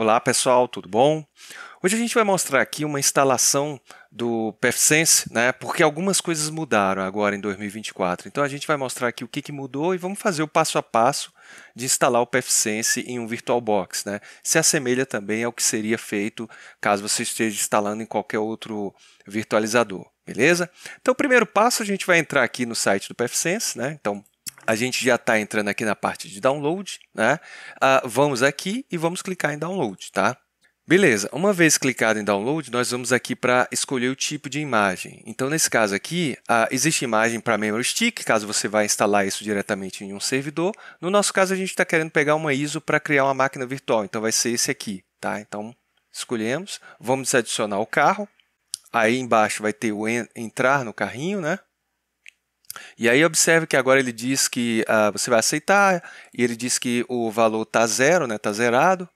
Olá pessoal, tudo bom? Hoje a gente vai mostrar aqui uma instalação do PFSense, né, porque algumas coisas mudaram agora em 2024. Então a gente vai mostrar aqui o que, que mudou e vamos fazer o passo a passo de instalar o PFSense em um VirtualBox. Né? Se assemelha também ao que seria feito caso você esteja instalando em qualquer outro virtualizador, beleza? Então o primeiro passo a gente vai entrar aqui no site do PFSense, né? então a gente já está entrando aqui na parte de download, né? Ah, vamos aqui e vamos clicar em download, tá? Beleza, uma vez clicado em download, nós vamos aqui para escolher o tipo de imagem. Então, nesse caso aqui, ah, existe imagem para memory stick, caso você vá instalar isso diretamente em um servidor. No nosso caso, a gente está querendo pegar uma ISO para criar uma máquina virtual, então vai ser esse aqui, tá? Então, escolhemos, vamos adicionar o carro. Aí embaixo vai ter o entrar no carrinho, né? E aí observe que agora ele diz que ah, você vai aceitar, e ele diz que o valor está zero, está né, tá zerado,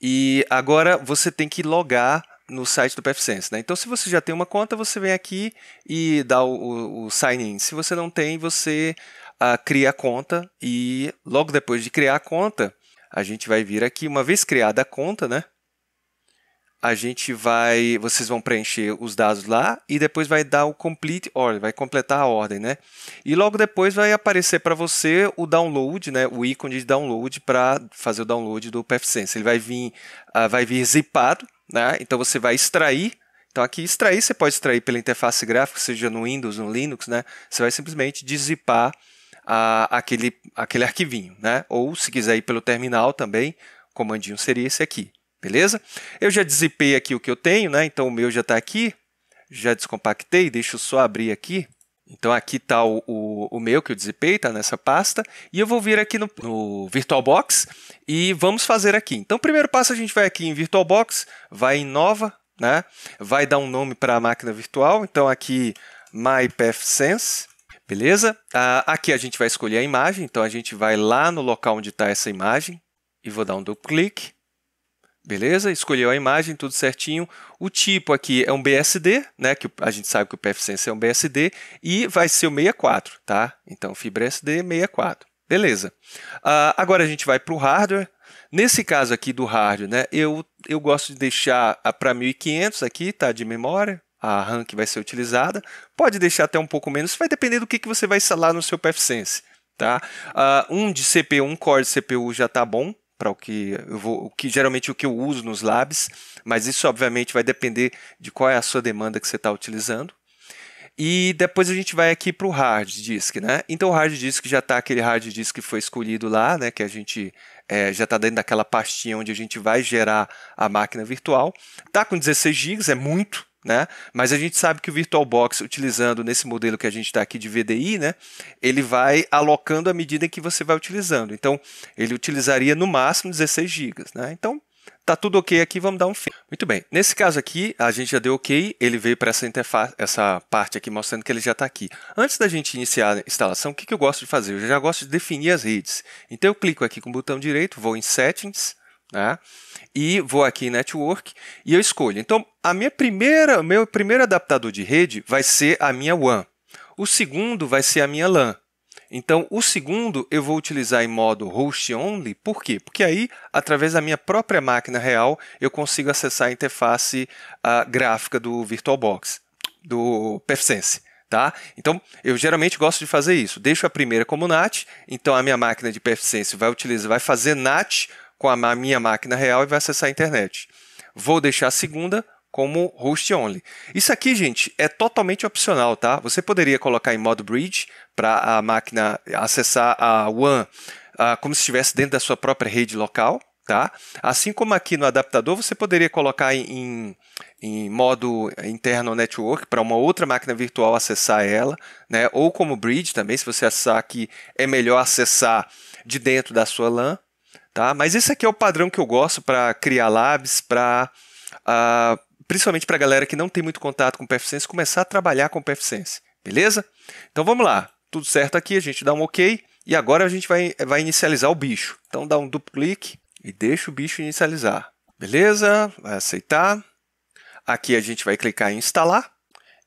e agora você tem que logar no site do PFSense. Né? Então, se você já tem uma conta, você vem aqui e dá o, o, o sign-in. Se você não tem, você ah, cria a conta e logo depois de criar a conta, a gente vai vir aqui, uma vez criada a conta, né? a gente vai, vocês vão preencher os dados lá e depois vai dar o complete order, vai completar a ordem, né? E logo depois vai aparecer para você o download, né? O ícone de download para fazer o download do PFSense. Ele vai vir, uh, vai vir zipado, né? Então você vai extrair então aqui extrair, você pode extrair pela interface gráfica, seja no Windows, no Linux, né? Você vai simplesmente desipar aquele, aquele arquivinho, né? Ou se quiser ir pelo terminal também, o comandinho seria esse aqui. Beleza? Eu já dissipei aqui o que eu tenho, né? Então o meu já está aqui. Já descompactei, deixa eu só abrir aqui. Então aqui está o, o, o, meu que eu dissipei, está nessa pasta. E eu vou vir aqui no, no, VirtualBox e vamos fazer aqui. Então, primeiro passo a gente vai aqui em VirtualBox, vai em Nova, né? vai dar um nome para a máquina virtual. Então aqui MyPathSense, beleza? Ah, aqui a gente vai escolher a imagem, então a gente vai lá no local onde está essa imagem e vou dar um duplo clique. Beleza? Escolheu a imagem, tudo certinho. O tipo aqui é um BSD, né? Que a gente sabe que o PFSense é um BSD e vai ser o 64, tá? Então, fibra SD 64. Beleza. Uh, agora a gente vai para o hardware. Nesse caso aqui do hardware, né? Eu, eu gosto de deixar para 1500 aqui, tá? De memória, a RAM que vai ser utilizada. Pode deixar até um pouco menos, vai depender do que, que você vai instalar no seu PFSense, tá? Uh, um de CPU, um core de CPU já tá bom, para o que eu vou, o que geralmente o que eu uso nos labs, mas isso obviamente vai depender de qual é a sua demanda que você está utilizando. E depois a gente vai aqui para o hard disk, né? Então o hard disk já está aquele hard disk que foi escolhido lá, né? Que a gente é, já está dentro daquela pastinha onde a gente vai gerar a máquina virtual. Tá com 16 GB, é muito, né? Mas a gente sabe que o VirtualBox, utilizando nesse modelo que a gente está aqui de VDI, né, ele vai alocando à medida que você vai utilizando. Então, ele utilizaria no máximo 16 GB. Né? Então, tá tudo ok aqui, vamos dar um fim. Muito bem. Nesse caso aqui, a gente já deu ok, ele veio para essa interface, essa parte aqui mostrando que ele já está aqui. Antes da gente iniciar a instalação, o que, que eu gosto de fazer? Eu já gosto de definir as redes. Então, eu clico aqui com o botão direito, vou em Settings, né? E vou aqui em network e eu escolho. Então, a minha primeira, meu primeiro adaptador de rede vai ser a minha WAN. O segundo vai ser a minha LAN. Então, o segundo eu vou utilizar em modo host only, por quê? Porque aí, através da minha própria máquina real, eu consigo acessar a interface a gráfica do VirtualBox, do Perfsense. Tá? Então, eu geralmente gosto de fazer isso. Deixo a primeira como NAT, então a minha máquina de Perfsense vai utilizar, vai fazer NAT com a minha máquina real e vai acessar a internet. Vou deixar a segunda como host only. Isso aqui, gente, é totalmente opcional, tá? Você poderia colocar em modo bridge para a máquina acessar a WAN como se estivesse dentro da sua própria rede local, tá? Assim como aqui no adaptador, você poderia colocar em, em modo interno network para uma outra máquina virtual acessar ela, né? Ou como bridge também, se você achar que é melhor acessar de dentro da sua LAN, Tá? Mas esse aqui é o padrão que eu gosto para criar labs, para uh, ah, principalmente para a galera que não tem muito contato com PFSense começar a trabalhar com PFSense, beleza? Então vamos lá, tudo certo aqui, a gente dá um OK e agora a gente vai, vai inicializar o bicho. Então dá um duplo clique e deixa o bicho inicializar, beleza? Vai aceitar. Aqui a gente vai clicar em instalar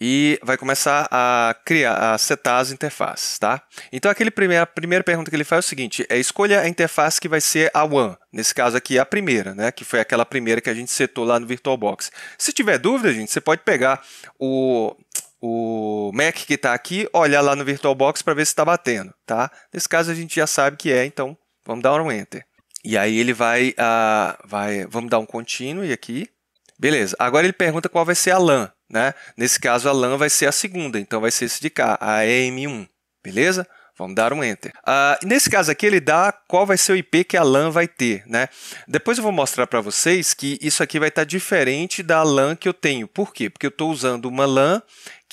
e vai começar a criar, a setar as interfaces, tá? Então aquele primeira a primeira pergunta que ele faz é o seguinte, é escolha a interface que vai ser a One, nesse caso aqui a primeira, né? Que foi aquela primeira que a gente setou lá no VirtualBox. Se tiver dúvida, gente, você pode pegar o, o Mac que está aqui, olhar lá no VirtualBox para ver se está batendo, tá? Nesse caso a gente já sabe que é, então vamos dar um Enter. E aí ele vai, uh, vai vamos dar um continue aqui. Beleza, agora ele pergunta qual vai ser a LAN. Né? Nesse caso, a LAN vai ser a segunda, então vai ser esse de cá, a EM1. Beleza? Vamos dar um Enter. Uh, nesse caso aqui, ele dá qual vai ser o IP que a LAN vai ter. Né? Depois eu vou mostrar para vocês que isso aqui vai estar tá diferente da LAN que eu tenho. Por quê? Porque eu estou usando uma LAN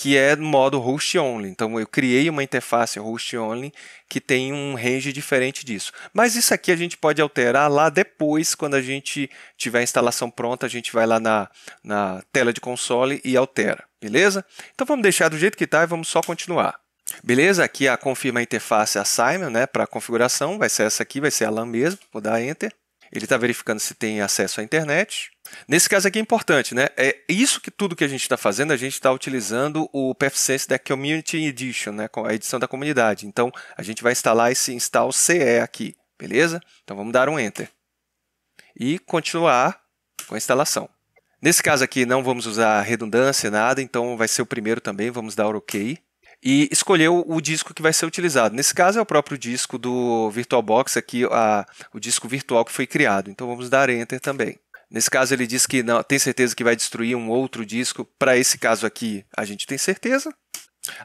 que é no modo host only. Então eu criei uma interface host only que tem um range diferente disso. Mas isso aqui a gente pode alterar lá depois, quando a gente tiver a instalação pronta, a gente vai lá na, na tela de console e altera, beleza? Então vamos deixar do jeito que está e vamos só continuar. Beleza, aqui a confirma a interface assignment né, para configuração, vai ser essa aqui, vai ser a LAN mesmo, vou dar Enter. Ele está verificando se tem acesso à internet. Nesse caso aqui é importante, né? É isso que tudo que a gente está fazendo, a gente está utilizando o PFSense da Community Edition, né? A edição da comunidade. Então, a gente vai instalar esse install CE aqui, beleza? Então, vamos dar um Enter. E continuar com a instalação. Nesse caso aqui, não vamos usar redundância, nada, então vai ser o primeiro também, vamos dar OK e escolher o, disco que vai ser utilizado. Nesse caso é o próprio disco do VirtualBox, aqui a, o disco virtual que foi criado. Então vamos dar Enter também. Nesse caso, ele diz que não, tem certeza que vai destruir um outro disco. Para esse caso aqui, a gente tem certeza.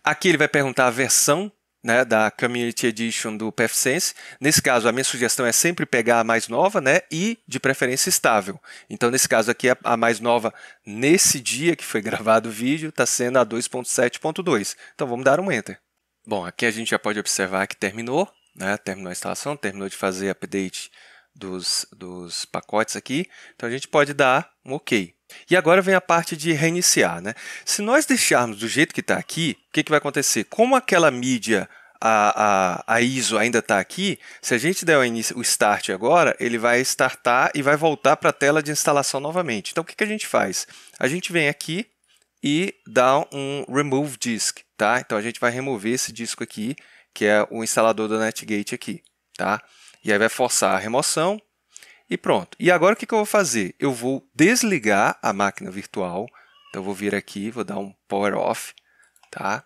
Aqui ele vai perguntar a versão né, da Community Edition do PFSense. Nesse caso, a minha sugestão é sempre pegar a mais nova né, e, de preferência, estável. Então, nesse caso aqui, a, a mais nova, nesse dia que foi gravado o vídeo, está sendo a 2.7.2. Então, vamos dar um Enter. Bom, aqui a gente já pode observar que terminou, né, terminou a instalação, terminou de fazer update dos, dos pacotes aqui. Então a gente pode dar um OK. E agora vem a parte de reiniciar. Né? Se nós deixarmos do jeito que está aqui, o que, que vai acontecer? Como aquela mídia a, a, a, ISO ainda está aqui, se a gente der o, início, o, start agora, ele vai startar e vai voltar para a tela de instalação novamente. Então, o que, que a gente faz? A gente vem aqui e dá um remove disk, tá? Então, a gente vai remover esse disco aqui, que é o instalador do NetGate aqui, tá? E aí vai forçar a remoção e pronto. E agora o que, eu vou fazer? Eu vou desligar a máquina virtual. Então eu vou vir aqui, vou dar um power off, tá?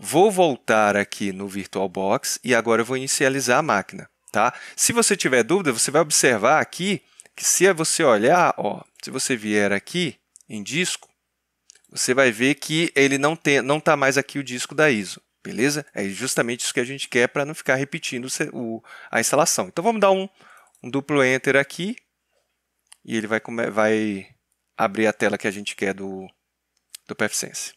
Vou voltar aqui no VirtualBox e agora eu vou inicializar a máquina, tá? Se você tiver dúvida, você vai observar aqui que se você olhar, ó, se você vier aqui em disco, você vai ver que ele não está não tá mais aqui o disco da ISO. Beleza? É justamente isso que a gente quer para não ficar repetindo o, a instalação. Então vamos dar um, um duplo enter aqui e ele vai, vai, abrir a tela que a gente quer do, do PFSense.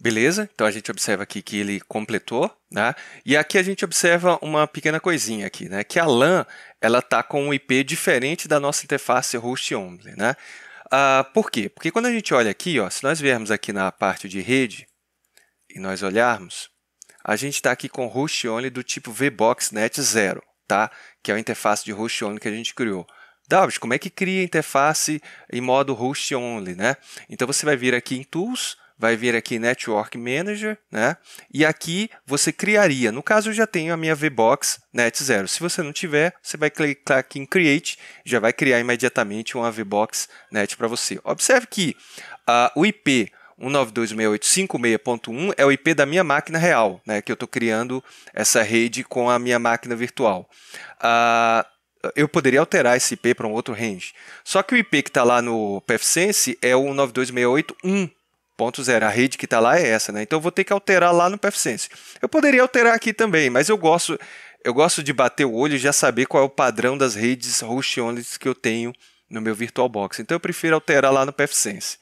Beleza? Então a gente observa aqui que ele completou, né? E aqui a gente observa uma pequena coisinha aqui, né? Que a LAN ela tá com um IP diferente da nossa interface host-only, né? Ah, por quê? Porque quando a gente olha aqui, ó, se nós viermos aqui na parte de rede e nós olharmos, a gente está aqui com host only do tipo VBox Net Zero, tá? que é a interface de host only que a gente criou. David, como é que cria interface em modo host only? Né? Então você vai vir aqui em Tools, vai vir aqui Network Manager, né? E aqui você criaria. No caso, eu já tenho a minha VBox Net Zero. Se você não tiver, você vai clicar aqui em Create, já vai criar imediatamente uma VBox Net para você. Observe que uh, o IP 192.168.56.1 é o IP da minha máquina real, né, que eu estou criando essa rede com a minha máquina virtual. Ah, eu poderia alterar esse IP para um outro range. Só que o IP que está lá no PFSense é o 192.168.1.0. A rede que está lá é essa, né? Então eu vou ter que alterar lá no PFSense. Eu poderia alterar aqui também, mas eu gosto, eu gosto de bater o olho e já saber qual é o padrão das redes host-only que eu tenho no meu VirtualBox. Então eu prefiro alterar lá no PFSense.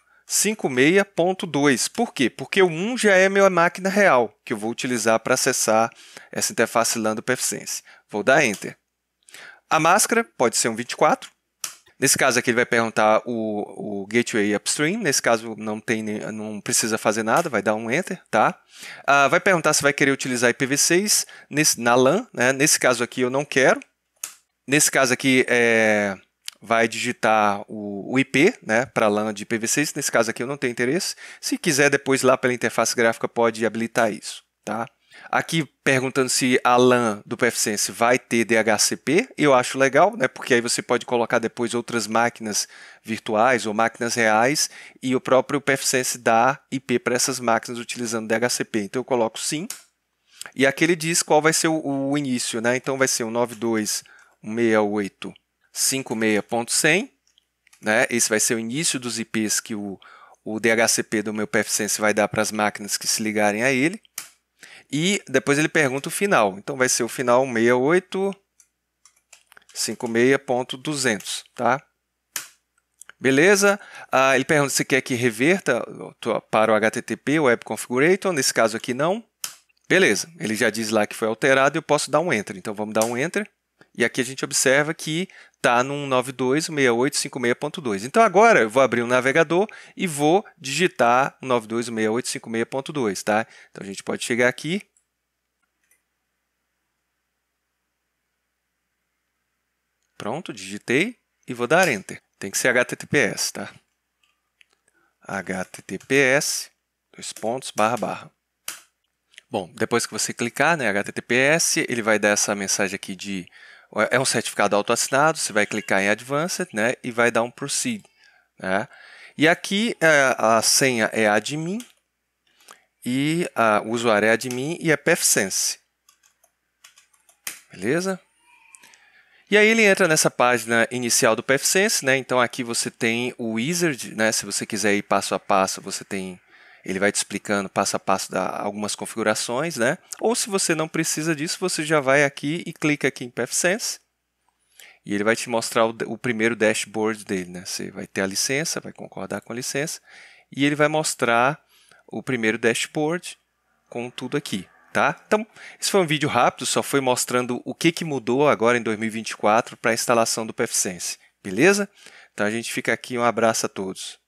56.2. Por quê? Porque o 1 já é minha máquina real, que eu vou utilizar para acessar essa interface LAN do Perficiency. Vou dar Enter. A máscara pode ser um 24. Nesse caso aqui ele vai perguntar o, o gateway upstream. Nesse caso não tem, não precisa fazer nada, vai dar um Enter, tá? Ah, vai perguntar se vai querer utilizar IPv6 nesse, na LAN. Né? Nesse caso aqui eu não quero. Nesse caso aqui é vai digitar o, o IP né, para a LAN de IPv6. Nesse caso aqui eu não tenho interesse. Se quiser depois lá pela interface gráfica pode habilitar isso. Tá? Aqui perguntando se a LAN do PFSense vai ter DHCP, eu acho legal, né? Porque aí você pode colocar depois outras máquinas virtuais ou máquinas reais e o próprio PFSense dá IP para essas máquinas utilizando DHCP. Então eu coloco sim. E aqui ele diz qual vai ser o, o início, né? Então vai ser um 92168. 56.100, né? Esse vai ser o início dos IPs que o, o DHCP do meu PFSense vai dar para as máquinas que se ligarem a ele. E depois ele pergunta o final. Então vai ser o final 6856.200, tá? Beleza? Ah, ele pergunta se quer que reverta para o HTTP Web Configurator. Nesse caso aqui não. Beleza. Ele já diz lá que foi alterado e eu posso dar um Enter. Então vamos dar um Enter. E aqui a gente observa que está num 92.6856.2 Então agora eu vou abrir o um navegador e vou digitar 92.6856.2 tá? Então a gente pode chegar aqui. Pronto, digitei e vou dar enter. Tem que ser https, tá? https dois pontos barra barra. Bom, depois que você clicar, né, https, ele vai dar essa mensagem aqui de é um certificado autoassinado, você vai clicar em Advanced né, e vai dar um Proceed. Né? E aqui é, a senha é admin, e a, o usuário é admin e é PFSense. Beleza? E aí ele entra nessa página inicial do PFSense, né? Então aqui você tem o wizard, né? Se você quiser ir passo a passo, você tem ele vai te explicando passo a passo da, algumas configurações, né? Ou se você não precisa disso, você já vai aqui e clica aqui em PathSense e ele vai te mostrar o, o primeiro dashboard dele, né? Você vai ter a licença, vai concordar com a licença e ele vai mostrar o primeiro dashboard com tudo aqui, tá? Então, esse foi um vídeo rápido, só foi mostrando o que, que mudou agora em 2024 para a instalação do PFSense, beleza? Então a gente fica aqui, um abraço a todos.